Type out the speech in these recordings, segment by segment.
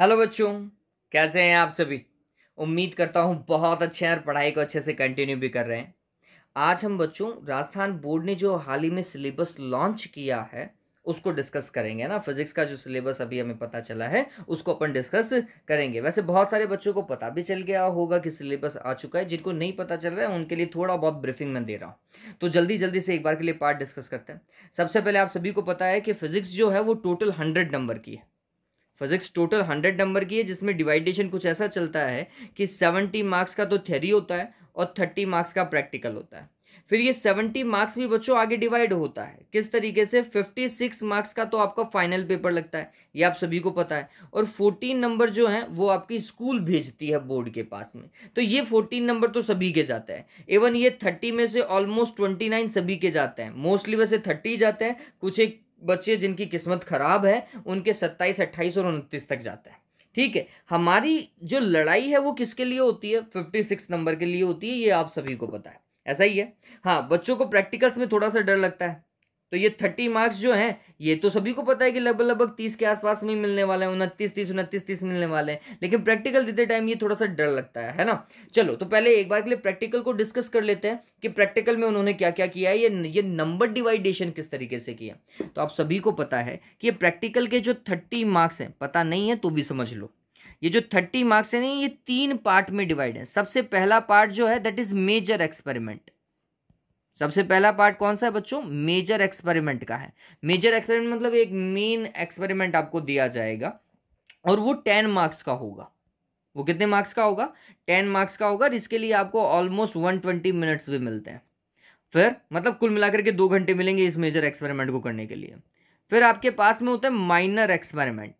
hello बच्चों कैसे हैं आप सभी उम्मीद करता हूँ बहुत अच्छे हैं और पढ़ाई को अच्छे से कंटिन्यू भी कर रहे हैं आज हम बच्चों राजस्थान बोर्ड ने जो हाल ही में सिलेबस लॉन्च किया है उसको डिस्कस करेंगे ना फिजिक्स का जो सिलेबस अभी हमें पता चला है उसको अपन डिस्कस करेंगे वैसे बहुत सारे बच्चों को पता भी चल गया होगा कि सिलेबस आ चुका है जिनको नहीं पता चल रहा है उनके लिए थोड़ा बहुत ब्रीफिंग मैं दे रहा हूँ तो जल्दी जल्दी से एक बार के लिए पार्ट डिस्कस करते हैं सबसे पहले आप सभी को पता है कि फिजिक्स जो है वो टोटल हंड्रेड नंबर की है फिजिक्स टोटल हंड्रेड नंबर की है जिसमें डिवाइडेशन कुछ ऐसा चलता है कि सेवेंटी मार्क्स का तो थ्योरी होता है और थर्टी मार्क्स का प्रैक्टिकल होता है फिर ये सेवेंटी मार्क्स भी बच्चों आगे डिवाइड होता है किस तरीके से फिफ्टी सिक्स मार्क्स का तो आपका फाइनल पेपर लगता है ये आप सभी को पता है और फोर्टीन नंबर जो है वो आपकी स्कूल भेजती है बोर्ड के पास में तो ये फोर्टीन नंबर तो सभी के जाते हैं इवन ये थर्टी में से ऑलमोस्ट ट्वेंटी नाइन सभी के जाते हैं मोस्टली वैसे थर्टी जाते हैं कुछ एक बच्चे जिनकी किस्मत ख़राब है उनके सत्ताईस अट्ठाईस और उनतीस तक जाता है ठीक है हमारी जो लड़ाई है वो किसके लिए होती है फिफ्टी सिक्स नंबर के लिए होती है ये आप सभी को पता है ऐसा ही है हाँ बच्चों को प्रैक्टिकल्स में थोड़ा सा डर लगता है तो ये थर्टी मार्क्स जो हैं ये तो सभी को पता है कि लगभग लगभग तीस के आसपास में ही मिलने वाले हैं उनतीस तीस उनतीस तीस मिलने वाले हैं लेकिन प्रैक्टिकल देते टाइम ये थोड़ा सा डर लगता है है ना चलो तो पहले एक बार के लिए प्रैक्टिकल को डिस्कस कर लेते हैं कि प्रैक्टिकल में उन्होंने क्या क्या किया है ये ये नंबर डिवाइडेशन किस तरीके से किया तो आप सभी को पता है कि ये प्रैक्टिकल के जो थर्टी मार्क्स हैं पता नहीं है तो भी समझ लो ये जो थर्टी मार्क्स हैं ये तीन पार्ट में डिवाइड है सबसे पहला पार्ट जो है दैट इज मेजर एक्सपेरिमेंट सबसे पहला पार्ट कौन सा है बच्चों मेजर एक्सपेरिमेंट का है मेजर एक्सपेरिमेंट मतलब एक मेन एक्सपेरिमेंट आपको दिया जाएगा और वो टेन मार्क्स का होगा वो कितने मार्क्स का होगा टेन मार्क्स का होगा इसके लिए आपको ऑलमोस्ट वन ट्वेंटी मिनट्स भी मिलते हैं फिर मतलब कुल मिलाकर के दो घंटे मिलेंगे इस मेजर एक्सपेरिमेंट को करने के लिए फिर आपके पास में होता है माइनर एक्सपेरिमेंट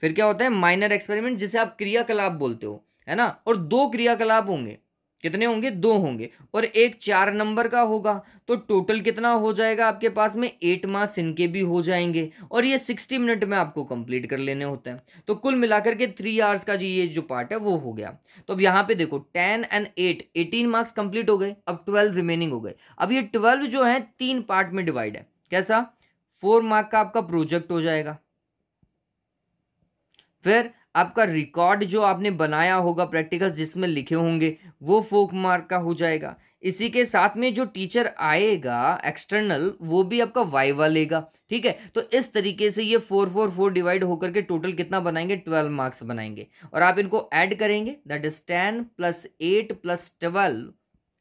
फिर क्या होता है माइनर एक्सपेरिमेंट जिसे आप क्रियाकलाप बोलते हो है ना और दो क्रियाकलाप होंगे कितने होंगे दो होंगे और एक चार नंबर का होगा तो टोटल कितना हो जाएगा आपके पास में एट मार्क्स इनके भी हो जाएंगे और ये सिक्सटी मिनट में आपको कंप्लीट कर लेने होते हैं तो कुल मिलाकर के थ्री आवर्स का जो ये जो पार्ट है वो हो गया तो अब यहाँ पे देखो ten and eight eighteen marks complete हो गए अब ट्वेल्व रिमेनिंग हो गए अब ये ट्वेल्व जो है तीन पार्ट में डिवाइड है कैसा फोर मार्क का आपका प्रोजेक्ट हो जाएगा फिर आपका रिकॉर्ड जो आपने बनाया होगा प्रैक्टिकल जिसमें लिखे होंगे वो फोक मार्क का हो जाएगा इसी के साथ में जो टीचर आएगा एक्सटर्नल वो भी आपका वाइवा लेगा ठीक है तो इस तरीके से ये फोर फोर फोर डिवाइड होकर के टोटल कितना बनाएंगे ट्वेल्व मार्क्स बनाएंगे और आप इनको ऐड करेंगे that is ten plus eight plus twelve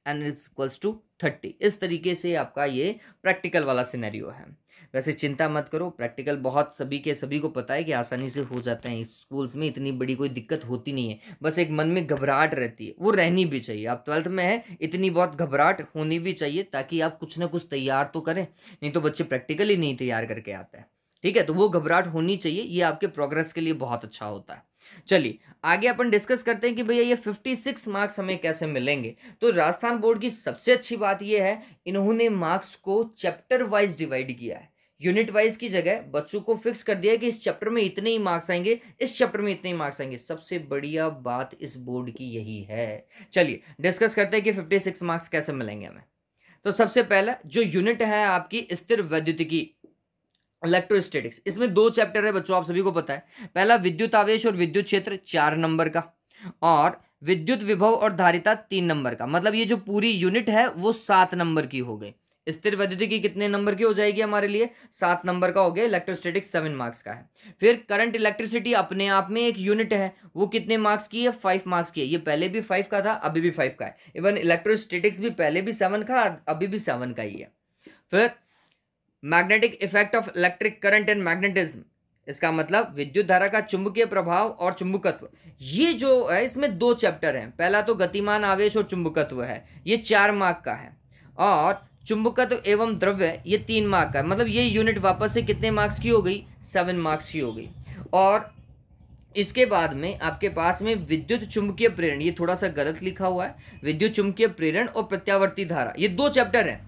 and is equals to thirty इस तरीके से आपका ये प्रैक्टिकल वाला सिनेरियो है वैसे चिंता मत करो प्रैक्टिकल बहुत सभी के सभी को पता है कि आसानी से हो जाते हैं स्कूल्स में इतनी बड़ी कोई दिक्कत होती नहीं है बस एक मन में घबराहट रहती है वो रहनी भी चाहिए आप ट्वेल्थ में है इतनी बहुत घबराहट होनी भी चाहिए ताकि आप कुछ ना कुछ तैयार तो करें नहीं तो बच्चे प्रैक्टिकल ही नहीं तैयार करके आते हैं ठीक है तो वो घबराहट होनी चाहिए ये आपके प्रोग्रेस के लिए बहुत अच्छा होता है चलिए आगे अपन डिस्कस करते हैं कि भैया ये 56 मार्क्स हमें कैसे मिलेंगे तो राजस्थान बोर्ड की सबसे अच्छी बात ये है इन्होंने मार्क्स को चैप्टर वाइज डिवाइड किया है यूनिट वाइज की जगह बच्चों को फिक्स कर दिया कि इस चैप्टर में इतने ही मार्क्स आएंगे इस चैप्टर में इतने ही मार्क्स आएंगे सबसे बढ़िया बात इस बोर्ड की यही है चलिए डिस्कस करते हैं कि फिफ्टी सिक्स मार्क्स कैसे मिलेंगे हमें तो सबसे पहला जो यूनिट है आपकी स्थिर वैद्युत की इलेक्ट्रोस्टेटिक्स इसमें दो चैप्टर है बच्चों आप सभी को पता है पहला विद्युत आवेश और विद्युत क्षेत्र चार नंबर का और विद्युत विभव और धारिता तीन नंबर का मतलब ये जो पूरी यूनिट है वो सात नंबर की हो गई स्थिर वैद्युतिकी कितने नंबर की हो जाएगी हमारे लिए सात नंबर का हो गया इलेक्ट्रोस्टैटिक्स सेवन मार्क्स का है फिर करंट इलेक्ट्रिसिटी अपने आप में एक यूनिट है वो कितने मार्क्स की है फाइव मार्क्स की है ये पहले भी फाइव का था अभी भी फाइव का है इवन इलेक्ट्रोस्टेटिक्स भी पहले भी सेवन का अभी भी सेवन का ही है फिर magnetic effect of electric current and magnetism इसका मतलब विद्युत धारा का चुंबकीय प्रभाव और चुंबकत्व ये जो है इसमें दो चैप्टर हैं पहला तो गतिमान आवेश और चुंबकत्व है ये चार मार्क का है और चुंबकत्व तो एवं द्रव्य ये तीन मार्क का मतलब ये यूनिट वापस से कितने मार्क्स की हो गई सेवन मार्क्स की हो गई और इसके बाद में आपके पास में विद्युत चुंबकीय प्रेरण ये थोड़ा सा गलत लिखा हुआ है विद्युत चुंबकीय प्रेरण और प्रत्यावर्ती धारा ये दो चैप्टर हैं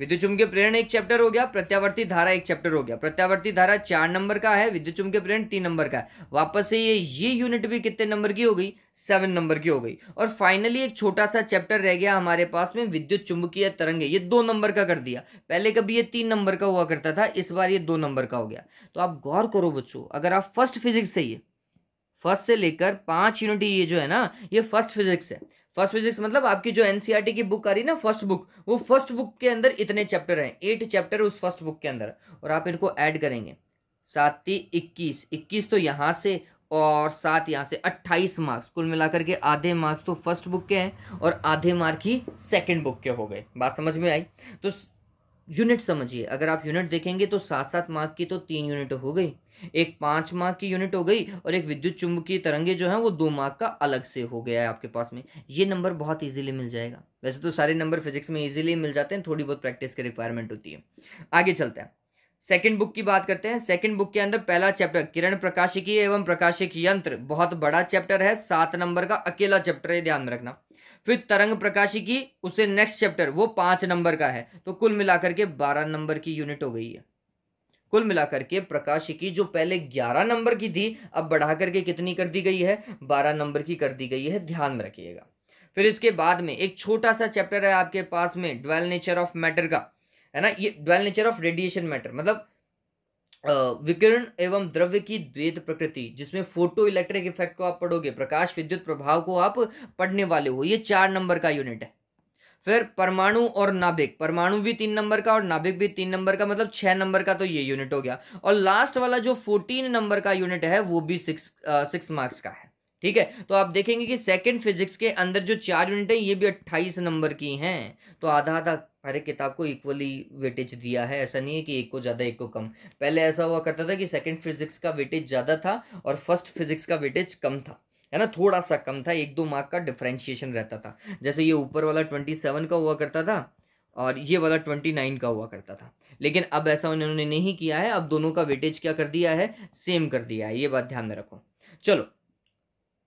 विद्युत चुंबकीय प्रेरण एक चैप्टर हो गया प्रत्यावर्ती धारा एक चैप्टर हो गया प्रत्यावर्ती धारा चार नंबर का है विद्युत चुंबकीय प्रेरण तीन नंबर का है वापस से ये ये यूनिट भी कितने नंबर की हो गई सेवन नंबर की हो गई और फाइनली एक छोटा सा चैप्टर रह गया हमारे पास में विद्युत चुंबकीय तरंगे ये दो नंबर का कर दिया पहले कभी ये तीन नंबर का हुआ करता था इस बार ये दो नंबर का हो गया तो आप गौर करो बच्चों अगर आप फर्स्ट फिजिक्स से ये फर्स्ट से लेकर पाँच यूनिट ये जो है ना ये फर्स्ट फिजिक्स है फर्स्ट फिजिक्स मतलब आपकी जो एनसीईआरटी e की बुक आ रही है ना फर्स्ट बुक वो फर्स्ट बुक के अंदर इतने चैप्टर हैं एट चैप्टर उस फर्स्ट बुक के अंदर और आप इनको ऐड करेंगे ही इक्कीस इक्कीस तो यहाँ से और सात यहाँ से अट्ठाईस मार्क्स कुल मिलाकर के आधे मार्क्स तो फर्स्ट बुक के हैं और आधे मार्क ही सेकेंड बुक के हो गए बात समझ में आई तो यूनिट समझिए अगर आप यूनिट देखेंगे तो सात सात मार्क की तो तीन यूनिट हो गई एक पाँच मार्क की यूनिट हो गई और एक विद्युत चुंबकीय तरंगे जो है वो दो मार्क का अलग से हो गया है आपके पास में ये नंबर बहुत इजीली मिल जाएगा वैसे तो सारे नंबर फिजिक्स में इजीली मिल जाते हैं थोड़ी बहुत प्रैक्टिस की रिक्वायरमेंट होती है आगे चलते हैं सेकेंड बुक की बात करते हैं सेकेंड बुक के अंदर पहला चैप्टर किरण प्रकाशिकी एवं प्रकाशिक यंत्र बहुत बड़ा चैप्टर है सात नंबर का अकेला चैप्टर है ध्यान में रखना फिर तरंग प्रकाशिकी उसे नेक्स्ट चैप्टर वो पाँच नंबर का है तो कुल मिलाकर के बारह नंबर की यूनिट हो गई है कुल मिलाकर के प्रकाशिकी जो पहले ग्यारह नंबर की थी अब बढ़ा करके कितनी कर दी गई है बारह नंबर की कर दी गई है ध्यान में रखिएगा फिर इसके बाद में एक छोटा सा चैप्टर है आपके पास में ड्वेल नेचर ऑफ मैटर का है ना ये dual nature of radiation matter मतलब विकिरण एवं द्रव्य की द्वेद प्रकृति जिसमें फोटो इलेक्ट्रिक इफेक्ट को आप पढ़ोगे प्रकाश विद्युत प्रभाव को आप पढ़ने वाले हो ये चार नंबर का यूनिट है फिर परमाणु और नाभिक परमाणु भी तीन नंबर का और नाभिक भी तीन नंबर का मतलब छः नंबर का तो ये यूनिट हो गया और लास्ट वाला जो फोर्टीन नंबर का यूनिट है वो भी सिक्स सिक्स मार्क्स का है ठीक है तो आप देखेंगे कि सेकंड फिजिक्स के अंदर जो चार यूनिट है ये भी अट्ठाईस नंबर की हैं तो आधा आधा हर एक किताब को इक्वली वेटेज दिया है ऐसा नहीं है कि एक को ज़्यादा एक को कम पहले ऐसा हुआ करता था कि सेकंड फिजिक्स का वेटेज ज़्यादा था और फर्स्ट फिजिक्स का वेटेज कम था है ना थोड़ा सा कम था एक दो मार्क का डिफ्रेंशिएशन रहता था जैसे ये ऊपर वाला ट्वेंटी सेवन का हुआ करता था और ये वाला ट्वेंटी नाइन का हुआ करता था लेकिन अब ऐसा उन्होंने नहीं किया है अब दोनों का वेटेज क्या कर दिया है सेम कर दिया है ये बात ध्यान में रखो चलो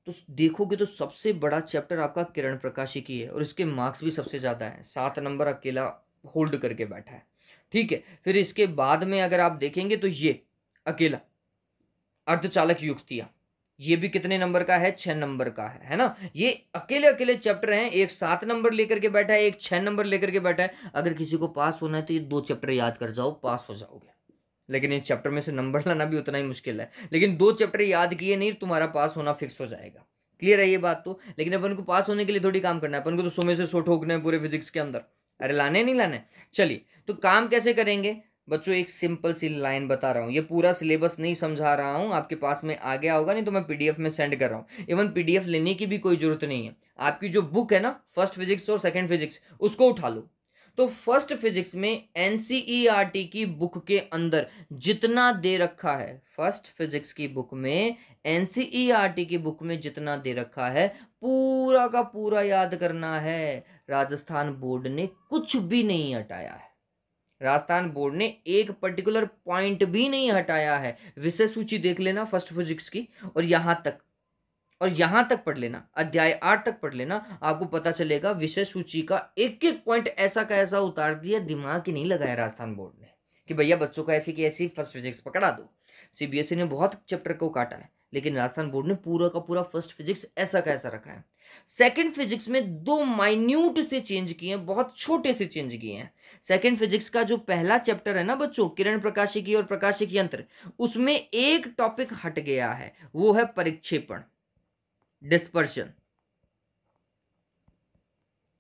तो देखोगे तो सबसे बड़ा चैप्टर आपका किरण प्रकाशी की है और इसके मार्क्स भी सबसे ज़्यादा है सात नंबर अकेला होल्ड करके बैठा है ठीक है फिर इसके बाद में अगर आप देखेंगे तो ये अकेला अर्धचालक युक्तियाँ ये भी कितने नंबर का है छः नंबर का है है ना ये अकेले अकेले चैप्टर हैं एक सात नंबर लेकर के बैठा है एक छः नंबर लेकर के बैठा है अगर किसी को पास होना है तो ये दो चैप्टर याद कर जाओ पास हो जाओगे लेकिन इस चैप्टर में से नंबर लाना भी उतना ही मुश्किल है लेकिन दो चैप्टर याद किए नहीं तुम्हारा पास होना फिक्स हो जाएगा क्लियर है ये बात तो लेकिन अपन को पास होने के लिए थोड़ी काम करना है अपन को तो सुबह से सो ठोकना है पूरे फिजिक्स के अंदर अरे लाने नहीं लाने चलिए तो काम कैसे करेंगे बच्चों एक सिंपल सी लाइन बता रहा हूँ ये पूरा सिलेबस नहीं समझा रहा हूँ आपके पास में आ गया होगा नहीं तो मैं पीडीएफ में सेंड कर रहा हूँ इवन पीडीएफ लेने की भी कोई ज़रूरत नहीं है आपकी जो बुक है ना फर्स्ट फिजिक्स और सेकेंड फिजिक्स उसको उठा लो तो फर्स्ट फिजिक्स में एन e की बुक के अंदर जितना दे रखा है फर्स्ट फिजिक्स की बुक में एन e की बुक में जितना दे रखा है पूरा का पूरा याद करना है राजस्थान बोर्ड ने कुछ भी नहीं हटाया है राजस्थान बोर्ड ने एक पर्टिकुलर पॉइंट भी नहीं हटाया है विषय सूची देख लेना फर्स्ट फिजिक्स की और यहाँ तक और यहाँ तक पढ़ लेना अध्याय आठ तक पढ़ लेना आपको पता चलेगा विषय सूची का एक एक पॉइंट ऐसा का ऐसा उतार दिया दिमाग ही नहीं लगाया राजस्थान बोर्ड ने कि भैया बच्चों का ऐसी की ऐसी फर्स्ट फिजिक्स पकड़ा दो सीबीएसई e ने बहुत चैप्टर को काटा है लेकिन राजस्थान बोर्ड ने पूरा का पूरा फर्स्ट फिजिक्स ऐसा का ऐसा रखा है सेकेंड फिजिक्स में दो माइन्यूट से चेंज किए हैं बहुत छोटे से चेंज किए हैं सेकेंड फिजिक्स का जो पहला चैप्टर है ना बच्चों किरण प्रकाशिकी और प्रकाशिक यंत्र उसमें एक टॉपिक हट गया है वो है परिक्षेपण डिस्पर्शन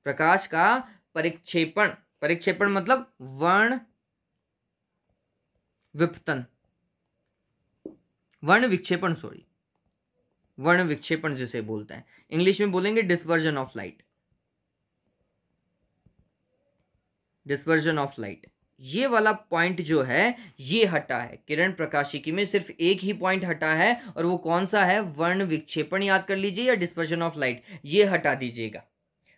प्रकाश का परिक्षेपण परिक्षेपण मतलब वर्ण विपतन वर्ण विक्षेपण सॉरी वर्ण विक्षेपण जिसे बोलते हैं इंग्लिश में बोलेंगे dispersion of light dispersion of light ये वाला पॉइंट जो है ये हटा है किरण प्रकाशिकी में सिर्फ एक ही पॉइंट हटा है और वो कौन सा है वर्ण विक्षेपण याद कर लीजिए या डिस्पर्जन ऑफ लाइट ये हटा दीजिएगा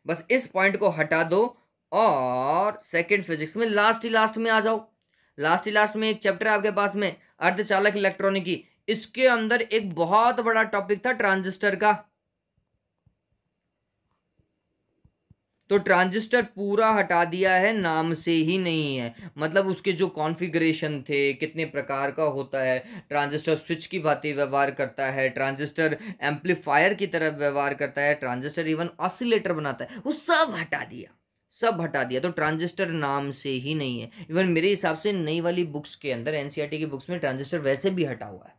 बस इस पॉइंट को हटा दो और सेकंड फिजिक्स में लास्ट ही लास्ट में आ जाओ लास्ट ही लास्ट में एक चैप्टर आपके पास में अर्धचालक इलेक्ट्रॉनिकी इसके अंदर एक बहुत बड़ा टॉपिक था ट्रांजिस्टर का तो ट्रांजिस्टर पूरा हटा दिया है नाम से ही नहीं है मतलब उसके जो कॉन्फ़िगरेशन थे कितने प्रकार का होता है ट्रांजिस्टर स्विच की भांति व्यवहार करता है ट्रांजिस्टर एम्पलीफायर की तरह व्यवहार करता है ट्रांजिस्टर इवन ऑसिलेटर बनाता है वो सब हटा दिया सब हटा दिया तो ट्रांजिस्टर नाम से ही नहीं है इवन मेरे हिसाब से नई वाली बुक्स के अंदर एन e की बुक्स में ट्रांजिस्टर वैसे भी हटा हुआ है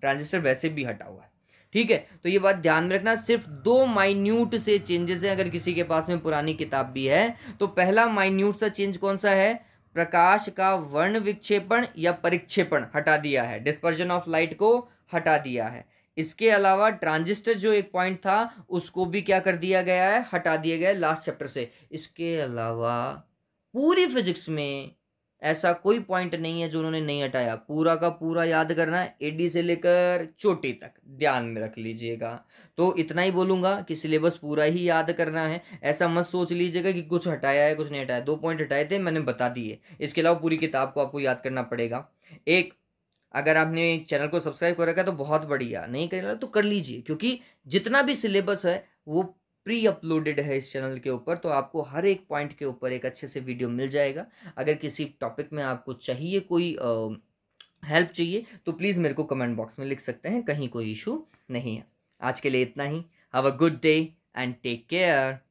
ट्रांजिस्टर वैसे भी हटा हुआ है ठीक है तो ये बात ध्यान में रखना सिर्फ दो माइन्यूट से चेंजेस हैं अगर किसी के पास में पुरानी किताब भी है तो पहला माइन्यूट सा चेंज कौन सा है प्रकाश का वर्ण विक्षेपण या परिक्षेपण हटा दिया है डिस्पर्जन ऑफ लाइट को हटा दिया है इसके अलावा ट्रांजिस्टर जो एक पॉइंट था उसको भी क्या कर दिया गया है हटा दिया गया है लास्ट चैप्टर से इसके अलावा पूरी फिजिक्स में ऐसा कोई पॉइंट नहीं है जो उन्होंने नहीं हटाया पूरा का पूरा याद करना है एडी से लेकर चोटी तक ध्यान में रख लीजिएगा तो इतना ही बोलूँगा कि सिलेबस पूरा ही याद करना है ऐसा मत सोच लीजिएगा कि कुछ हटाया है कुछ नहीं हटाया दो पॉइंट हटाए थे मैंने बता दिए इसके अलावा पूरी किताब को आपको याद करना पड़ेगा एक अगर आपने चैनल को सब्सक्राइब कर रखा है तो बहुत बढ़िया नहीं करेगा तो कर लीजिए क्योंकि जितना भी सिलेबस है वो प्री अपलोडेड है इस चैनल के ऊपर तो आपको हर एक पॉइंट के ऊपर एक अच्छे से वीडियो मिल जाएगा अगर किसी टॉपिक में आपको चाहिए कोई हेल्प चाहिए तो प्लीज़ मेरे को कमेंट बॉक्स में लिख सकते हैं कहीं कोई इशू नहीं है आज के लिए इतना ही have a good day and take care